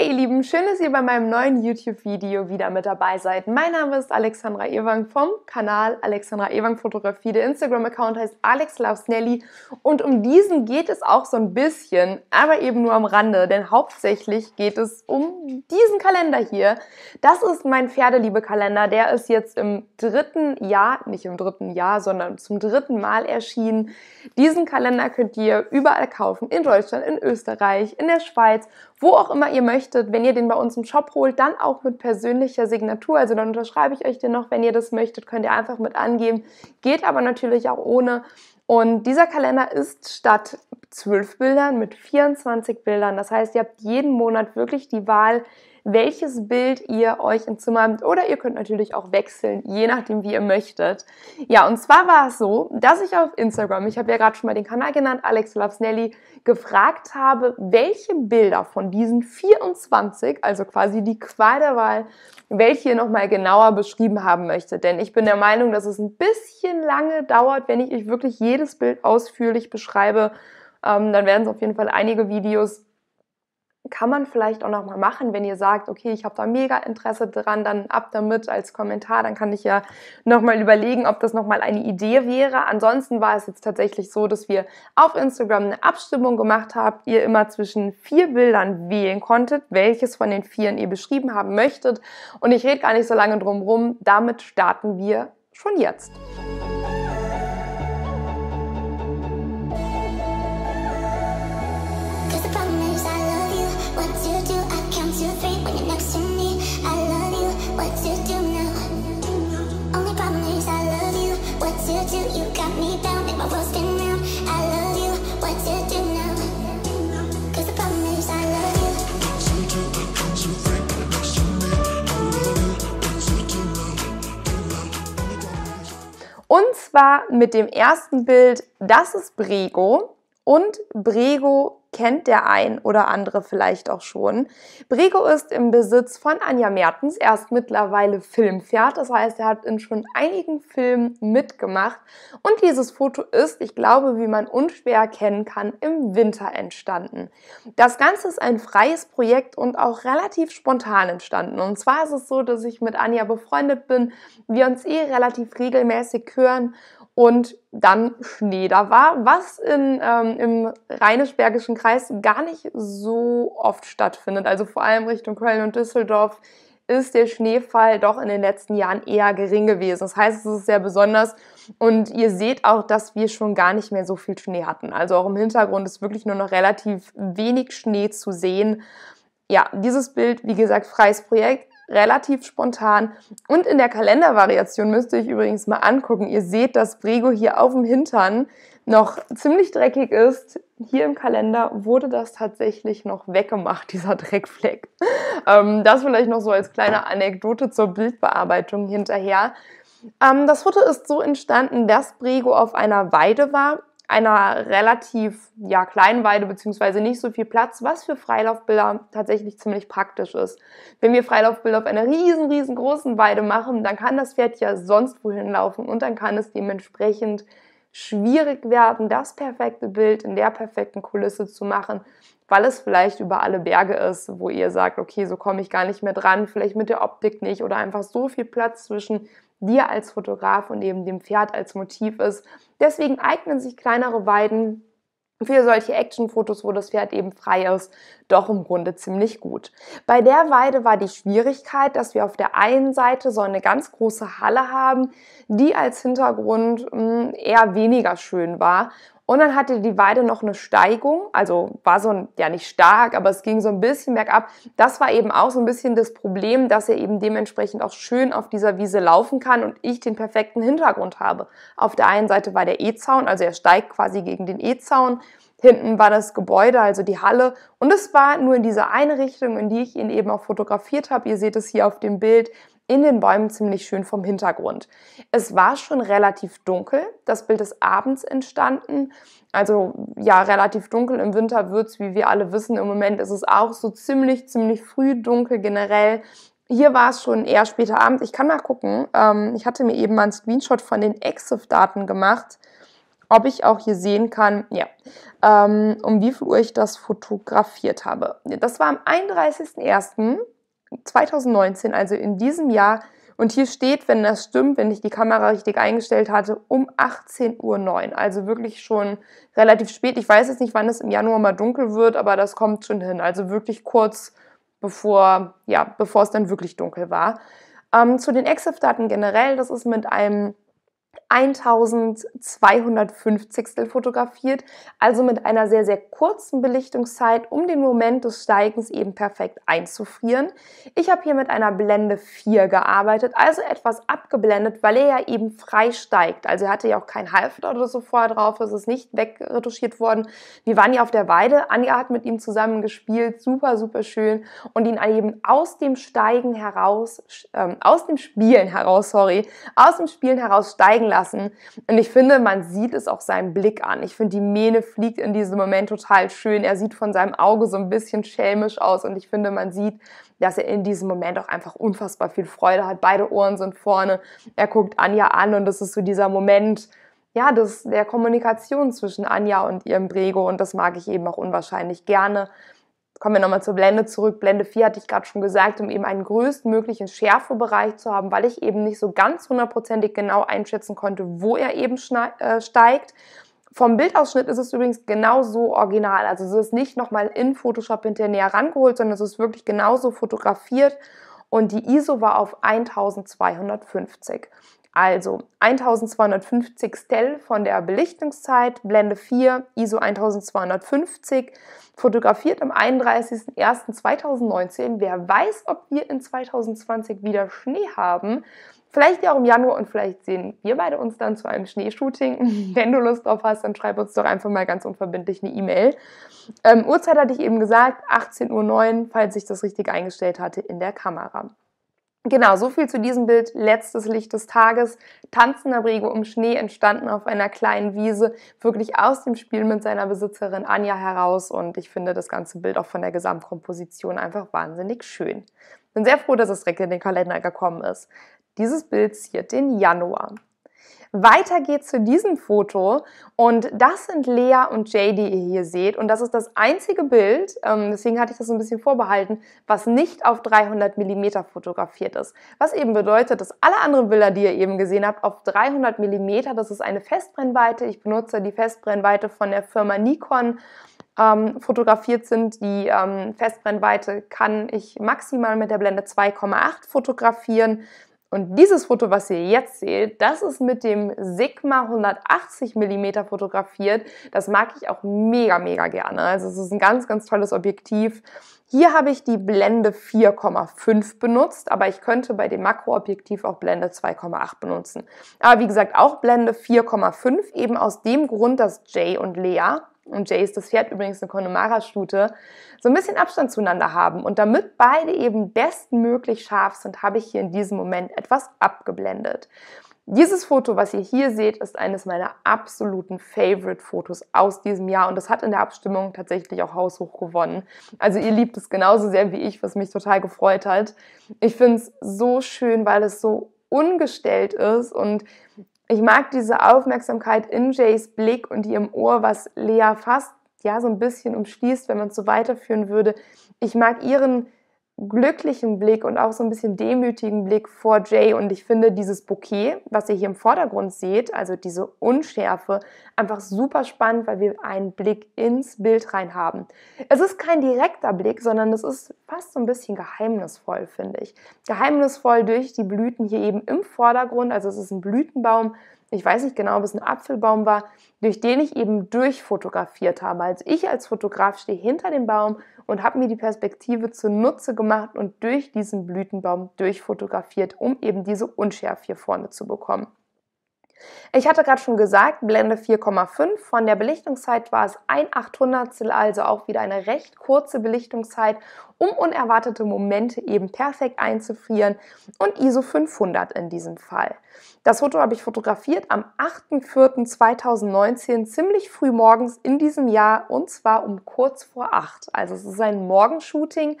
Hey ihr Lieben, schön, dass ihr bei meinem neuen YouTube-Video wieder mit dabei seid. Mein Name ist Alexandra Ewang vom Kanal Alexandra Ewang Fotografie. Der Instagram-Account heißt Alex Loves Nelly und um diesen geht es auch so ein bisschen, aber eben nur am Rande, denn hauptsächlich geht es um diesen Kalender hier. Das ist mein Pferdeliebe-Kalender, der ist jetzt im dritten Jahr, nicht im dritten Jahr, sondern zum dritten Mal erschienen. Diesen Kalender könnt ihr überall kaufen, in Deutschland, in Österreich, in der Schweiz wo auch immer ihr möchtet. Wenn ihr den bei uns im Shop holt, dann auch mit persönlicher Signatur. Also dann unterschreibe ich euch den noch. Wenn ihr das möchtet, könnt ihr einfach mit angeben. Geht aber natürlich auch ohne. Und dieser Kalender ist statt zwölf Bildern mit 24 Bildern. Das heißt, ihr habt jeden Monat wirklich die Wahl, welches Bild ihr euch im Zimmer habt oder ihr könnt natürlich auch wechseln, je nachdem, wie ihr möchtet. Ja, und zwar war es so, dass ich auf Instagram, ich habe ja gerade schon mal den Kanal genannt, Alex Loves Nelly, gefragt habe, welche Bilder von diesen 24, also quasi die Qual der Wahl, welche ihr nochmal genauer beschrieben haben möchtet. Denn ich bin der Meinung, dass es ein bisschen lange dauert, wenn ich euch wirklich jedes Bild ausführlich beschreibe. Ähm, dann werden es auf jeden Fall einige Videos kann man vielleicht auch nochmal machen, wenn ihr sagt, okay, ich habe da mega Interesse dran, dann ab damit als Kommentar, dann kann ich ja nochmal überlegen, ob das nochmal eine Idee wäre. Ansonsten war es jetzt tatsächlich so, dass wir auf Instagram eine Abstimmung gemacht haben, ihr immer zwischen vier Bildern wählen konntet, welches von den vier ihr beschrieben haben möchtet. Und ich rede gar nicht so lange drum rum, damit starten wir schon jetzt. zwar mit dem ersten Bild, das ist Brego und Brego kennt der ein oder andere vielleicht auch schon. Brigo ist im Besitz von Anja Mertens. Er ist mittlerweile Filmpferd, das heißt, er hat in schon einigen Filmen mitgemacht. Und dieses Foto ist, ich glaube, wie man unschwer erkennen kann, im Winter entstanden. Das Ganze ist ein freies Projekt und auch relativ spontan entstanden. Und zwar ist es so, dass ich mit Anja befreundet bin, wir uns eh relativ regelmäßig hören und dann Schnee da war, was in, ähm, im rheinisch-bergischen Kreis gar nicht so oft stattfindet. Also vor allem Richtung Köln und Düsseldorf ist der Schneefall doch in den letzten Jahren eher gering gewesen. Das heißt, es ist sehr besonders und ihr seht auch, dass wir schon gar nicht mehr so viel Schnee hatten. Also auch im Hintergrund ist wirklich nur noch relativ wenig Schnee zu sehen. Ja, dieses Bild, wie gesagt, freies Projekt relativ spontan. Und in der Kalendervariation müsst ihr euch übrigens mal angucken. Ihr seht, dass Brego hier auf dem Hintern noch ziemlich dreckig ist. Hier im Kalender wurde das tatsächlich noch weggemacht, dieser Dreckfleck. Ähm, das vielleicht noch so als kleine Anekdote zur Bildbearbeitung hinterher. Ähm, das Foto ist so entstanden, dass Brego auf einer Weide war einer relativ ja, kleinen Weide beziehungsweise nicht so viel Platz, was für Freilaufbilder tatsächlich ziemlich praktisch ist. Wenn wir Freilaufbilder auf einer riesen, riesengroßen Weide machen, dann kann das Pferd ja sonst wohin laufen und dann kann es dementsprechend schwierig werden, das perfekte Bild in der perfekten Kulisse zu machen, weil es vielleicht über alle Berge ist, wo ihr sagt, okay, so komme ich gar nicht mehr dran, vielleicht mit der Optik nicht oder einfach so viel Platz zwischen dir als Fotograf und eben dem Pferd als Motiv ist. Deswegen eignen sich kleinere Weiden für solche Actionfotos, wo das Pferd eben frei ist, doch im Grunde ziemlich gut. Bei der Weide war die Schwierigkeit, dass wir auf der einen Seite so eine ganz große Halle haben, die als Hintergrund hm, eher weniger schön war und dann hatte die Weide noch eine Steigung, also war so ein, ja nicht stark, aber es ging so ein bisschen bergab. Das war eben auch so ein bisschen das Problem, dass er eben dementsprechend auch schön auf dieser Wiese laufen kann und ich den perfekten Hintergrund habe. Auf der einen Seite war der E-Zaun, also er steigt quasi gegen den E-Zaun. Hinten war das Gebäude, also die Halle. Und es war nur in dieser eine Richtung, in die ich ihn eben auch fotografiert habe. Ihr seht es hier auf dem Bild in den Bäumen ziemlich schön vom Hintergrund. Es war schon relativ dunkel. Das Bild ist abends entstanden. Also ja, relativ dunkel. Im Winter wird es, wie wir alle wissen, im Moment ist es auch so ziemlich, ziemlich früh dunkel generell. Hier war es schon eher später Abend. Ich kann mal gucken. Ähm, ich hatte mir eben mal einen Screenshot von den Exif-Daten gemacht, ob ich auch hier sehen kann, ja, ähm, um wie viel Uhr ich das fotografiert habe. Das war am 31.01. 2019, also in diesem Jahr. Und hier steht, wenn das stimmt, wenn ich die Kamera richtig eingestellt hatte, um 18.09 Uhr. Also wirklich schon relativ spät. Ich weiß jetzt nicht, wann es im Januar mal dunkel wird, aber das kommt schon hin. Also wirklich kurz bevor, ja, bevor es dann wirklich dunkel war. Ähm, zu den EXIF-Daten generell, das ist mit einem 1250 fotografiert, also mit einer sehr, sehr kurzen Belichtungszeit, um den Moment des Steigens eben perfekt einzufrieren. Ich habe hier mit einer Blende 4 gearbeitet, also etwas abgeblendet, weil er ja eben frei steigt. Also er hatte ja auch kein Halfter oder so vorher drauf, es ist nicht wegretuschiert worden. Wir waren ja auf der Weide, Anja hat mit ihm zusammen gespielt, super, super schön und ihn eben aus dem Steigen heraus, äh, aus dem Spielen heraus, sorry, aus dem Spielen heraus steigen lassen. Und ich finde, man sieht es auch seinem Blick an. Ich finde, die Mähne fliegt in diesem Moment total schön. Er sieht von seinem Auge so ein bisschen schelmisch aus. Und ich finde, man sieht, dass er in diesem Moment auch einfach unfassbar viel Freude hat. Beide Ohren sind vorne. Er guckt Anja an und das ist so dieser Moment, ja, das, der Kommunikation zwischen Anja und ihrem Brego und das mag ich eben auch unwahrscheinlich gerne. Kommen wir nochmal zur Blende zurück. Blende 4 hatte ich gerade schon gesagt, um eben einen größtmöglichen Schärfebereich zu haben, weil ich eben nicht so ganz hundertprozentig genau einschätzen konnte, wo er eben äh, steigt. Vom Bildausschnitt ist es übrigens genauso original. Also es ist nicht nochmal in Photoshop hinterher näher rangeholt, sondern es ist wirklich genauso fotografiert und die ISO war auf 1250. Also 1250 Stell von der Belichtungszeit, Blende 4, ISO 1250, fotografiert am 31.01.2019. Wer weiß, ob wir in 2020 wieder Schnee haben. Vielleicht ja auch im Januar und vielleicht sehen wir beide uns dann zu einem Schneeshooting. Wenn du Lust drauf hast, dann schreib uns doch einfach mal ganz unverbindlich eine E-Mail. Ähm, Uhrzeit hatte ich eben gesagt, 18.09 Uhr, falls ich das richtig eingestellt hatte in der Kamera. Genau, so viel zu diesem Bild Letztes Licht des Tages. Tanzender Brego im Schnee entstanden auf einer kleinen Wiese, wirklich aus dem Spiel mit seiner Besitzerin Anja heraus. Und ich finde das ganze Bild auch von der Gesamtkomposition einfach wahnsinnig schön. Bin sehr froh, dass es direkt in den Kalender gekommen ist. Dieses Bild ziert den Januar. Weiter geht's zu diesem Foto und das sind Lea und Jay, die ihr hier seht und das ist das einzige Bild, ähm, deswegen hatte ich das so ein bisschen vorbehalten, was nicht auf 300 mm fotografiert ist. Was eben bedeutet, dass alle anderen Bilder, die ihr eben gesehen habt, auf 300 mm, das ist eine Festbrennweite, ich benutze die Festbrennweite von der Firma Nikon, ähm, fotografiert sind. Die ähm, Festbrennweite kann ich maximal mit der Blende 2,8 fotografieren. Und dieses Foto, was ihr jetzt seht, das ist mit dem Sigma 180 mm fotografiert. Das mag ich auch mega, mega gerne. Also es ist ein ganz, ganz tolles Objektiv. Hier habe ich die Blende 4,5 benutzt, aber ich könnte bei dem Makroobjektiv auch Blende 2,8 benutzen. Aber wie gesagt, auch Blende 4,5, eben aus dem Grund, dass Jay und Lea und Jace das Pferd übrigens eine Connemara-Stute, so ein bisschen Abstand zueinander haben. Und damit beide eben bestmöglich scharf sind, habe ich hier in diesem Moment etwas abgeblendet. Dieses Foto, was ihr hier seht, ist eines meiner absoluten Favorite-Fotos aus diesem Jahr und das hat in der Abstimmung tatsächlich auch haushoch gewonnen. Also ihr liebt es genauso sehr wie ich, was mich total gefreut hat. Ich finde es so schön, weil es so ungestellt ist und ich mag diese Aufmerksamkeit in Jays Blick und ihrem Ohr, was Lea fast ja so ein bisschen umschließt, wenn man es so weiterführen würde. Ich mag ihren glücklichen Blick und auch so ein bisschen demütigen Blick vor Jay. Und ich finde dieses Bouquet, was ihr hier im Vordergrund seht, also diese Unschärfe, einfach super spannend, weil wir einen Blick ins Bild rein haben. Es ist kein direkter Blick, sondern es ist fast so ein bisschen geheimnisvoll, finde ich. Geheimnisvoll durch die Blüten hier eben im Vordergrund. Also es ist ein Blütenbaum, ich weiß nicht genau, ob es ein Apfelbaum war, durch den ich eben durchfotografiert habe. Also ich als Fotograf stehe hinter dem Baum und habe mir die Perspektive zunutze gemacht und durch diesen Blütenbaum durchfotografiert, um eben diese Unschärfe hier vorne zu bekommen. Ich hatte gerade schon gesagt, Blende 4,5. Von der Belichtungszeit war es 1,800, also auch wieder eine recht kurze Belichtungszeit, um unerwartete Momente eben perfekt einzufrieren und ISO 500 in diesem Fall. Das Foto habe ich fotografiert am 8.4.2019, ziemlich früh morgens in diesem Jahr und zwar um kurz vor 8. Also es ist ein Morgenshooting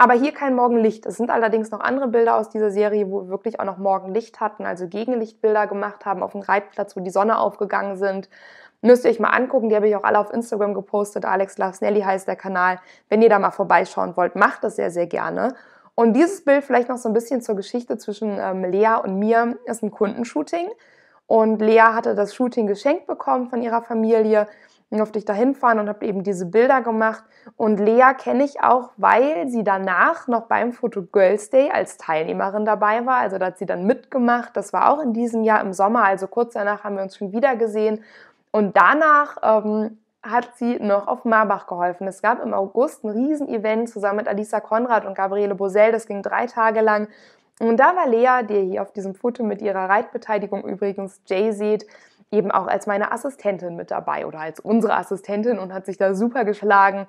aber hier kein Morgenlicht. Es sind allerdings noch andere Bilder aus dieser Serie, wo wir wirklich auch noch Morgenlicht hatten, also Gegenlichtbilder gemacht haben auf dem Reitplatz, wo die Sonne aufgegangen sind. Müsst ihr euch mal angucken, die habe ich auch alle auf Instagram gepostet. Alex Loves Nelly heißt der Kanal. Wenn ihr da mal vorbeischauen wollt, macht das sehr, sehr gerne. Und dieses Bild vielleicht noch so ein bisschen zur Geschichte zwischen ähm, Lea und mir ist ein Kundenshooting. Und Lea hatte das Shooting geschenkt bekommen von ihrer Familie. Dann durfte ich da hinfahren und habe eben diese Bilder gemacht. Und Lea kenne ich auch, weil sie danach noch beim Foto Girls Day als Teilnehmerin dabei war. Also da hat sie dann mitgemacht. Das war auch in diesem Jahr im Sommer. Also kurz danach haben wir uns schon wieder gesehen. Und danach ähm, hat sie noch auf Marbach geholfen. Es gab im August ein Riesenevent zusammen mit Alisa Konrad und Gabriele Bosell. Das ging drei Tage lang. Und da war Lea, die ihr hier auf diesem Foto mit ihrer Reitbeteiligung übrigens Jay seht, eben auch als meine Assistentin mit dabei oder als unsere Assistentin und hat sich da super geschlagen.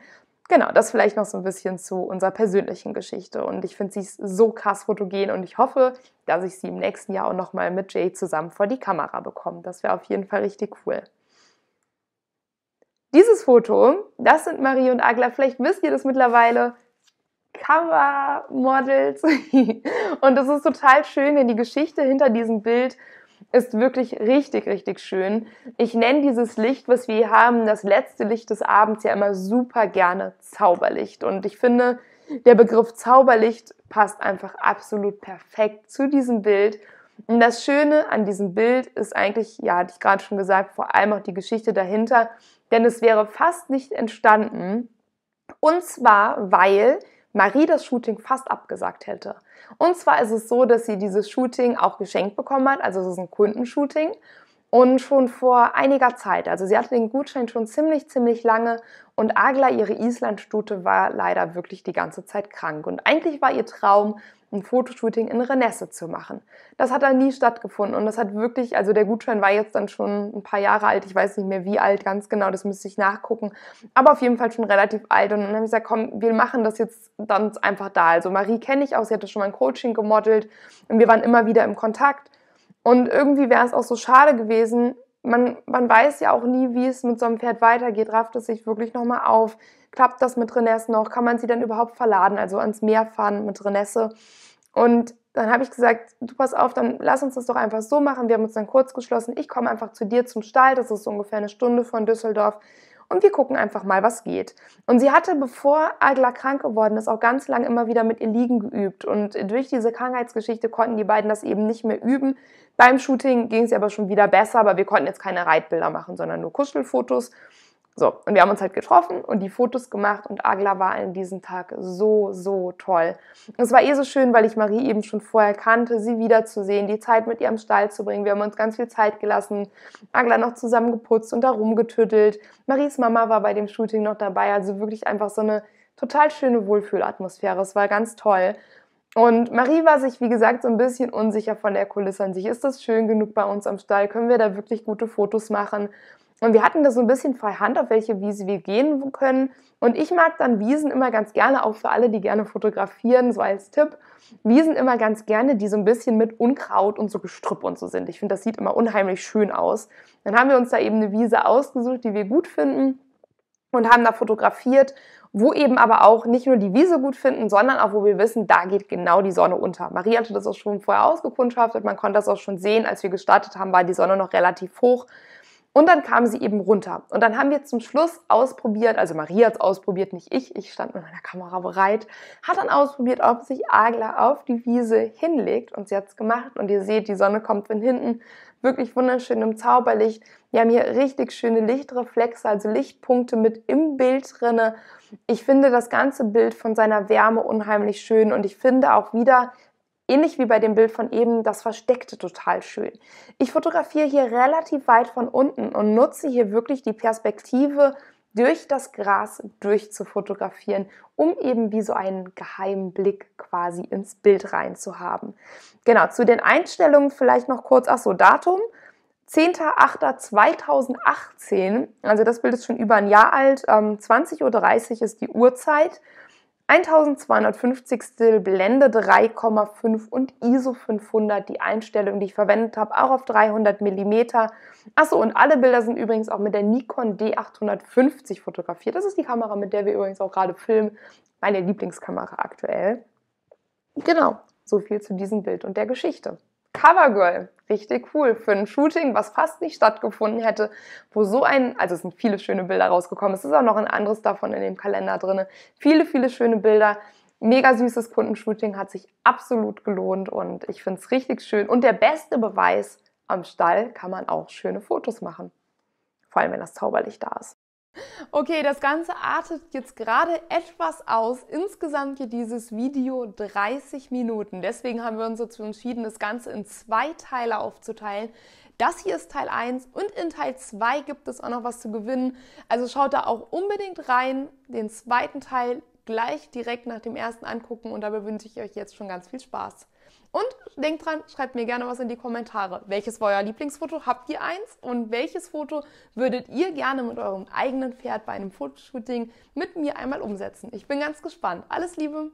Genau, das vielleicht noch so ein bisschen zu unserer persönlichen Geschichte. Und ich finde sie ist so krass fotogen und ich hoffe, dass ich sie im nächsten Jahr auch nochmal mit Jay zusammen vor die Kamera bekomme. Das wäre auf jeden Fall richtig cool. Dieses Foto, das sind Marie und Agla. Vielleicht wisst ihr das mittlerweile. Cover-Models. und es ist total schön, denn die Geschichte hinter diesem Bild ist wirklich richtig, richtig schön. Ich nenne dieses Licht, was wir haben, das letzte Licht des Abends ja immer super gerne Zauberlicht. Und ich finde, der Begriff Zauberlicht passt einfach absolut perfekt zu diesem Bild. Und das Schöne an diesem Bild ist eigentlich, ja, hatte ich gerade schon gesagt, vor allem auch die Geschichte dahinter, denn es wäre fast nicht entstanden. Und zwar, weil Marie das Shooting fast abgesagt hätte. Und zwar ist es so, dass sie dieses Shooting auch geschenkt bekommen hat, also es ist ein Kundenshooting. Und schon vor einiger Zeit, also sie hatte den Gutschein schon ziemlich, ziemlich lange und Agla, ihre Islandstute, war leider wirklich die ganze Zeit krank. Und eigentlich war ihr Traum, ein Fotoshooting in Renesse zu machen. Das hat dann nie stattgefunden und das hat wirklich, also der Gutschein war jetzt dann schon ein paar Jahre alt, ich weiß nicht mehr wie alt ganz genau, das müsste ich nachgucken, aber auf jeden Fall schon relativ alt und dann habe ich gesagt, komm, wir machen das jetzt dann einfach da. Also Marie kenne ich auch, sie hatte schon mal ein Coaching gemodelt und wir waren immer wieder im Kontakt und irgendwie wäre es auch so schade gewesen, man, man weiß ja auch nie, wie es mit so einem Pferd weitergeht. Rafft es sich wirklich nochmal auf? Klappt das mit Renesse noch? Kann man sie dann überhaupt verladen? Also ans Meer fahren mit Renesse? Und dann habe ich gesagt, du pass auf, dann lass uns das doch einfach so machen. Wir haben uns dann kurz geschlossen. Ich komme einfach zu dir zum Stall. Das ist so ungefähr eine Stunde von Düsseldorf und wir gucken einfach mal, was geht. Und sie hatte, bevor Adler krank geworden ist, auch ganz lang immer wieder mit ihr liegen geübt. Und durch diese Krankheitsgeschichte konnten die beiden das eben nicht mehr üben. Beim Shooting ging es aber schon wieder besser, aber wir konnten jetzt keine Reitbilder machen, sondern nur Kuschelfotos. So, und wir haben uns halt getroffen und die Fotos gemacht und Agla war an diesem Tag so, so toll. Es war eh so schön, weil ich Marie eben schon vorher kannte, sie wiederzusehen, die Zeit mit ihr im Stall zu bringen. Wir haben uns ganz viel Zeit gelassen, Agla noch zusammengeputzt und da rumgetüttelt. Maries Mama war bei dem Shooting noch dabei, also wirklich einfach so eine total schöne Wohlfühlatmosphäre. Es war ganz toll. Und Marie war sich, wie gesagt, so ein bisschen unsicher von der Kulisse an sich. Ist das schön genug bei uns am Stall? Können wir da wirklich gute Fotos machen? Und wir hatten das so ein bisschen freie Hand, auf welche Wiese wir gehen können. Und ich mag dann Wiesen immer ganz gerne, auch für alle, die gerne fotografieren, so als Tipp. Wiesen immer ganz gerne, die so ein bisschen mit Unkraut und so Gestrüpp und so sind. Ich finde, das sieht immer unheimlich schön aus. Dann haben wir uns da eben eine Wiese ausgesucht, die wir gut finden und haben da fotografiert, wo eben aber auch nicht nur die Wiese gut finden, sondern auch wo wir wissen, da geht genau die Sonne unter. Marie hatte das auch schon vorher ausgekundschaftet, man konnte das auch schon sehen, als wir gestartet haben, war die Sonne noch relativ hoch. Und dann kam sie eben runter. Und dann haben wir zum Schluss ausprobiert, also Maria hat es ausprobiert, nicht ich, ich stand mit meiner Kamera bereit, hat dann ausprobiert, ob sich Agler auf die Wiese hinlegt. Und sie hat es gemacht. Und ihr seht, die Sonne kommt von hinten, wirklich wunderschön im Zauberlicht. Wir haben hier richtig schöne Lichtreflexe, also Lichtpunkte mit im Bild drinne. Ich finde das ganze Bild von seiner Wärme unheimlich schön. Und ich finde auch wieder, ähnlich wie bei dem Bild von eben, das Versteckte total schön. Ich fotografiere hier relativ weit von unten und nutze hier wirklich die Perspektive durch das Gras durch zu fotografieren, um eben wie so einen geheimen Blick quasi ins Bild rein zu haben. Genau, zu den Einstellungen vielleicht noch kurz, ach so, Datum. 10.08.2018, also das Bild ist schon über ein Jahr alt, ähm, 20.30 Uhr ist die Uhrzeit. 1250 Stil, Blende 3,5 und ISO 500, die Einstellung, die ich verwendet habe, auch auf 300 mm. Achso, und alle Bilder sind übrigens auch mit der Nikon D850 fotografiert. Das ist die Kamera, mit der wir übrigens auch gerade filmen. Meine Lieblingskamera aktuell. Genau, so viel zu diesem Bild und der Geschichte. Covergirl. Richtig cool. Für ein Shooting, was fast nicht stattgefunden hätte, wo so ein, also es sind viele schöne Bilder rausgekommen. Es ist auch noch ein anderes davon in dem Kalender drin. Viele, viele schöne Bilder. Mega süßes Kundenshooting hat sich absolut gelohnt und ich finde es richtig schön. Und der beste Beweis, am Stall kann man auch schöne Fotos machen. Vor allem, wenn das Zauberlicht da ist. Okay, das Ganze artet jetzt gerade etwas aus. Insgesamt geht dieses Video 30 Minuten. Deswegen haben wir uns dazu entschieden, das Ganze in zwei Teile aufzuteilen. Das hier ist Teil 1 und in Teil 2 gibt es auch noch was zu gewinnen. Also schaut da auch unbedingt rein. Den zweiten Teil gleich direkt nach dem ersten angucken und dabei wünsche ich euch jetzt schon ganz viel Spaß. Und denkt dran, schreibt mir gerne was in die Kommentare. Welches war euer Lieblingsfoto? Habt ihr eins? Und welches Foto würdet ihr gerne mit eurem eigenen Pferd bei einem Fotoshooting mit mir einmal umsetzen? Ich bin ganz gespannt. Alles Liebe!